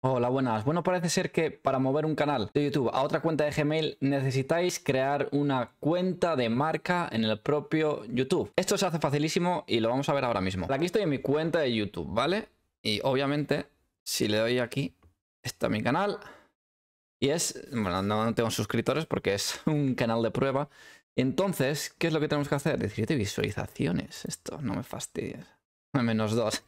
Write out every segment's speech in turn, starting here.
Hola, buenas. Bueno, parece ser que para mover un canal de YouTube a otra cuenta de Gmail necesitáis crear una cuenta de marca en el propio YouTube. Esto se hace facilísimo y lo vamos a ver ahora mismo. Aquí estoy en mi cuenta de YouTube, ¿vale? Y obviamente, si le doy aquí, está mi canal. Y es, bueno, no tengo suscriptores porque es un canal de prueba. Entonces, ¿qué es lo que tenemos que hacer? 17 visualizaciones. Esto no me fastidies. Menos dos.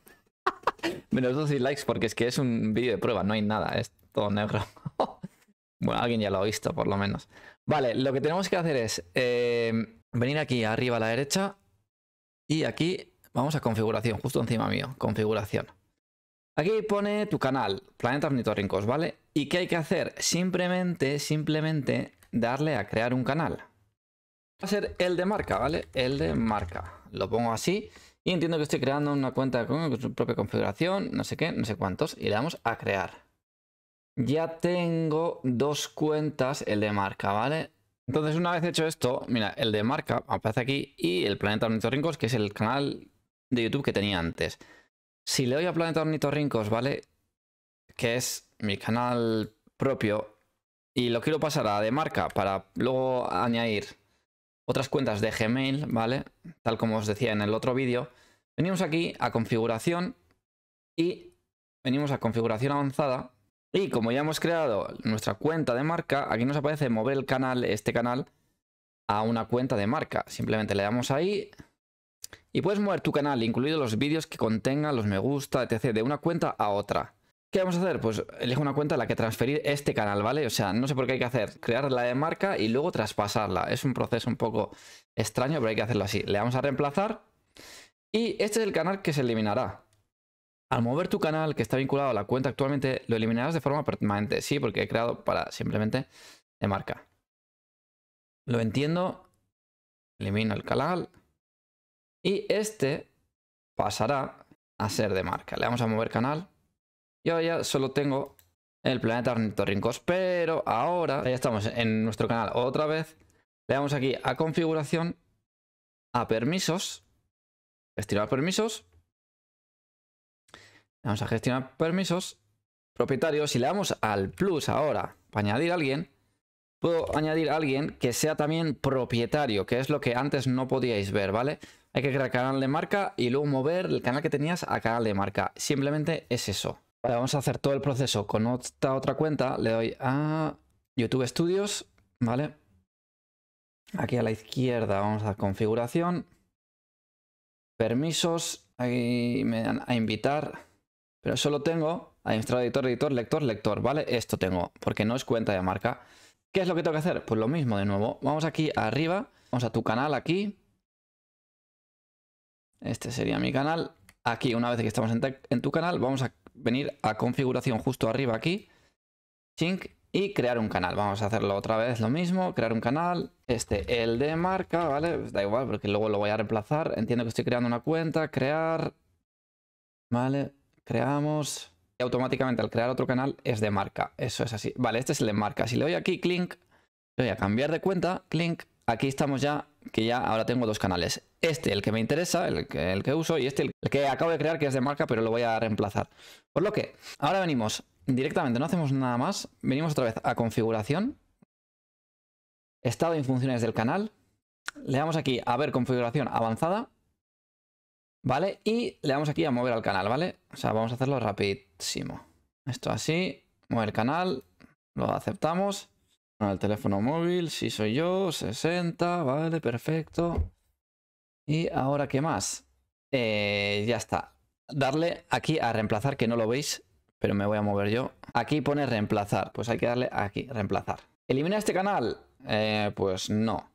Menos 12 likes porque es que es un vídeo de prueba, no hay nada, es todo negro. bueno, alguien ya lo ha visto por lo menos. Vale, lo que tenemos que hacer es eh, venir aquí arriba a la derecha y aquí vamos a configuración, justo encima mío, configuración. Aquí pone tu canal, Planeta Ornitorrincos, ¿vale? ¿Y que hay que hacer? Simplemente, simplemente darle a crear un canal va a ser el de marca, ¿vale? El de marca. Lo pongo así. Y entiendo que estoy creando una cuenta con su propia configuración, no sé qué, no sé cuántos. Y le damos a crear. Ya tengo dos cuentas, el de marca, ¿vale? Entonces, una vez hecho esto, mira, el de marca aparece aquí y el Planeta Rincos, que es el canal de YouTube que tenía antes. Si le doy a Planeta Rincos, ¿vale? Que es mi canal propio y lo quiero pasar a de marca para luego añadir otras cuentas de Gmail, ¿vale? Tal como os decía en el otro vídeo, venimos aquí a configuración y venimos a configuración avanzada. Y como ya hemos creado nuestra cuenta de marca, aquí nos aparece mover el canal, este canal, a una cuenta de marca. Simplemente le damos ahí y puedes mover tu canal, incluidos los vídeos que contenga, los me gusta, etc., de una cuenta a otra. ¿Qué vamos a hacer? Pues elijo una cuenta a la que transferir este canal, ¿vale? O sea, no sé por qué hay que hacer. Crear la de marca y luego traspasarla. Es un proceso un poco extraño, pero hay que hacerlo así. Le vamos a reemplazar. Y este es el canal que se eliminará. Al mover tu canal que está vinculado a la cuenta actualmente, lo eliminarás de forma permanente. Sí, porque he creado para simplemente de marca. Lo entiendo. Elimino el canal. Y este pasará a ser de marca. Le vamos a mover canal. Yo ya solo tengo el planeta rincos pero ahora ya estamos en nuestro canal otra vez. Le damos aquí a configuración, a permisos, gestionar permisos. Vamos a gestionar permisos, propietarios y le damos al plus ahora para añadir a alguien. Puedo añadir a alguien que sea también propietario, que es lo que antes no podíais ver, ¿vale? Hay que crear canal de marca y luego mover el canal que tenías a canal de marca. Simplemente es eso vamos a hacer todo el proceso con esta otra cuenta. Le doy a YouTube Studios, ¿vale? Aquí a la izquierda vamos a configuración. Permisos, ahí me dan a invitar. Pero solo tengo administrador, editor, editor, lector, lector, ¿vale? Esto tengo, porque no es cuenta de marca. ¿Qué es lo que tengo que hacer? Pues lo mismo de nuevo. Vamos aquí arriba, vamos a tu canal aquí. Este sería mi canal. Aquí, una vez que estamos en tu canal, vamos a venir a configuración justo arriba aquí, y crear un canal. Vamos a hacerlo otra vez lo mismo, crear un canal, este, el de marca, ¿vale? Pues da igual porque luego lo voy a reemplazar. Entiendo que estoy creando una cuenta, crear, ¿vale? Creamos y automáticamente al crear otro canal es de marca. Eso es así. Vale, este es el de marca. Si le doy aquí, clink, le voy a cambiar de cuenta, clink. Aquí estamos ya, que ya ahora tengo dos canales este el que me interesa, el que, el que uso, y este el que acabo de crear, que es de marca, pero lo voy a reemplazar. Por lo que, ahora venimos directamente, no hacemos nada más, venimos otra vez a configuración, estado en funciones del canal, le damos aquí a ver configuración avanzada, ¿vale? Y le damos aquí a mover al canal, ¿vale? O sea, vamos a hacerlo rapidísimo. Esto así, mover el canal, lo aceptamos. El teléfono móvil, si soy yo, 60, vale, perfecto. Y ahora, ¿qué más? Eh, ya está. Darle aquí a reemplazar, que no lo veis, pero me voy a mover yo. Aquí pone reemplazar, pues hay que darle aquí, reemplazar. ¿Elimina este canal? Eh, pues no.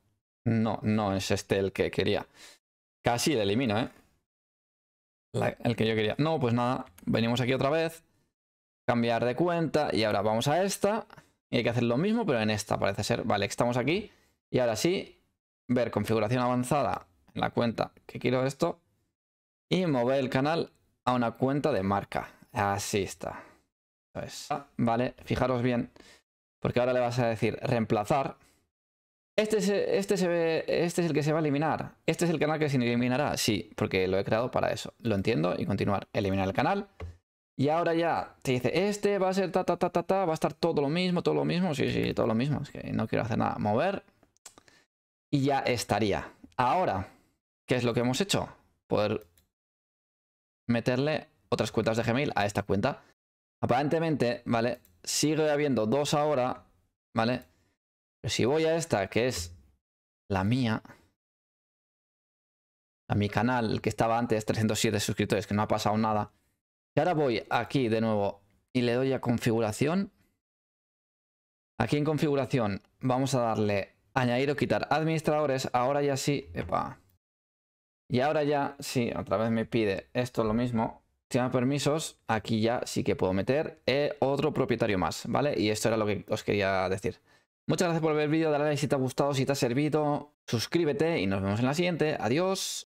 No, no es este el que quería. Casi le elimino, ¿eh? el que yo quería. No, pues nada, venimos aquí otra vez. Cambiar de cuenta y ahora vamos a esta. Y hay que hacer lo mismo, pero en esta parece ser. Vale, estamos aquí. Y ahora sí, ver configuración avanzada la cuenta que quiero esto y mover el canal a una cuenta de marca. Así está. Ah. vale, fijaros bien, porque ahora le vas a decir reemplazar. Este es, este, se este es el que se va a eliminar. Este es el canal que se eliminará. Sí, porque lo he creado para eso. Lo entiendo y continuar. Eliminar el canal. Y ahora ya te dice, este va a ser ta, ta, ta, ta, Va a estar todo lo mismo, todo lo mismo. Sí, sí, todo lo mismo. Es que no quiero hacer nada. Mover. Y ya estaría. Ahora, ¿Qué es lo que hemos hecho? Poder meterle otras cuentas de Gmail a esta cuenta. Aparentemente, ¿vale? Sigue habiendo dos ahora, ¿vale? Pero si voy a esta, que es la mía, a mi canal, que estaba antes, 307 suscriptores, que no ha pasado nada. Y ahora voy aquí de nuevo y le doy a configuración. Aquí en configuración vamos a darle añadir o quitar administradores. Ahora ya sí, epa, y ahora ya, si otra vez me pide esto lo mismo, tiene permisos, aquí ya sí que puedo meter eh, otro propietario más, ¿vale? Y esto era lo que os quería decir. Muchas gracias por ver el vídeo, dale a like si te ha gustado, si te ha servido, suscríbete y nos vemos en la siguiente. Adiós.